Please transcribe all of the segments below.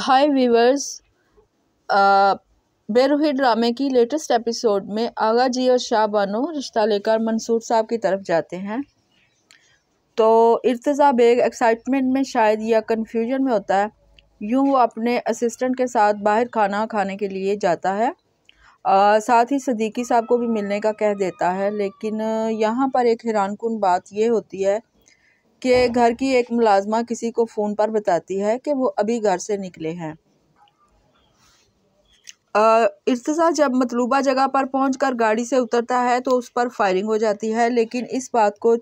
हाय viewers बेरोही ड्रामे की latest episode में आगा जी और शाह बानो रिश्ता लेकर मंसूर साहब की तरफ जाते हैं तो इर्तज़ा बेग एक्साइटमेंट में शायद या कन्फ्यूजन में होता है यूँ वो अपने असिस्टेंट के साथ बाहर खाना खाने के लिए जाता है आ, साथ ही सदीकी साहब को भी मिलने का कह देता है लेकिन यहाँ पर एक हैरान कन बात यह होती है कि घर की एक मुलाजमा किसी को फ़ोन पर बताती है कि वो अभी घर से निकले हैं इर्तज़ा जब मतलूबा जगह पर पहुंचकर गाड़ी से उतरता है तो उस पर फायरिंग हो जाती है लेकिन इस बात को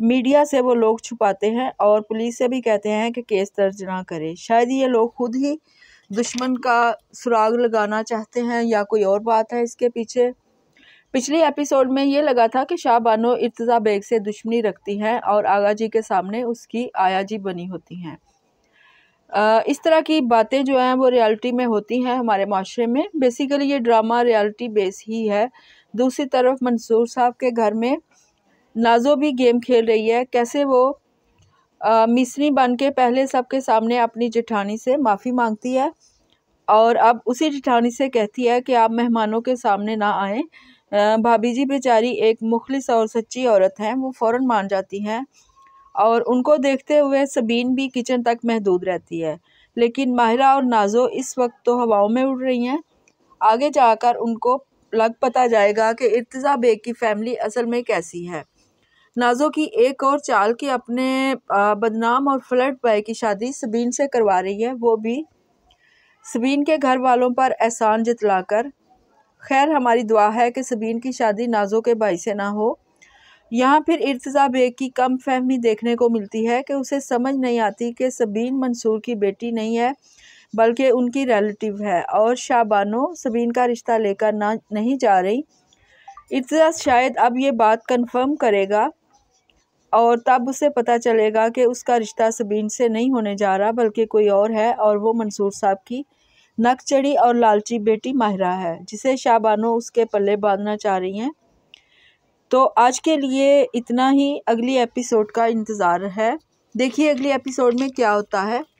मीडिया से वो लोग छुपाते हैं और पुलिस से भी कहते हैं कि केस दर्ज ना करें शायद ये लोग खुद ही दुश्मन का सुराग लगाना चाहते हैं या कोई और बात है इसके पीछे पिछली एपिसोड में ये लगा था कि शाह बानो इर्तज़ा बेग से दुश्मनी रखती हैं और आगा जी के सामने उसकी आया जी बनी होती हैं इस तरह की बातें जो हैं वो रियलिटी में होती हैं हमारे माशरे में बेसिकली ये ड्रामा रियलिटी बेस ही है दूसरी तरफ मंसूर साहब के घर में नाजो भी गेम खेल रही है कैसे वो मिसरी बन के पहले सबके सामने अपनी जिठानी से माफ़ी मांगती है और अब उसी जिठानी से कहती है कि आप मेहमानों के सामने ना आएँ भाभी जी बेचारी एक मुखलिस और सच्ची औरत हैं वो फ़ौर मान जाती हैं और उनको देखते हुए सबीन भी किचन तक महदूद रहती है लेकिन माहिरा और नाजो इस वक्त तो हवाओं में उड़ रही हैं आगे जाकर उनको लग पता जाएगा कि इर्तज़ा बेग की फ़ैमिली असल में कैसी है नाजो की एक और चाल के अपने बदनाम और फ्लट बॉय की शादी सबीन से करवा रही है वो भी सबीन के घर वालों पर एहसान जितलाकर खैर हमारी दुआ है कि सबीन की शादी नाजों के भाई से ना हो यहाँ फिर इर्तज़ा बेग की कम फहमी देखने को मिलती है कि उसे समझ नहीं आती कि सबीन मंसूर की बेटी नहीं है बल्कि उनकी रिलेटिव है और शाबानो सबीन का रिश्ता लेकर ना नहीं जा रही इर्तज़ा शायद अब ये बात कंफर्म करेगा और तब उसे पता चलेगा कि उसका रिश्ता सबीन से नहीं होने जा रहा बल्कि कोई और है और वो मंसूर साहब की नक चढ़ी और लालची बेटी माहिरा है जिसे शाहबानो उसके पल्ले बांधना चाह रही हैं तो आज के लिए इतना ही अगली एपिसोड का इंतज़ार है देखिए अगली एपिसोड में क्या होता है